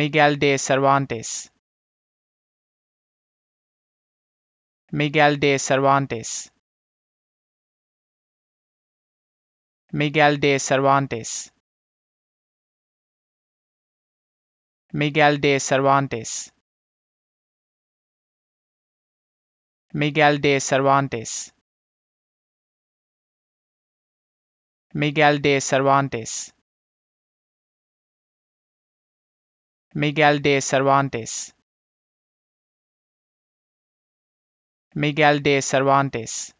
Miguel de Cervantes. Miguel de Cervantes. Miguel de Cervantes. Miguel de Cervantes. Miguel de Cervantes. Miguel de Cervantes. Miguel de Cervantes. Miguel de Cervantes.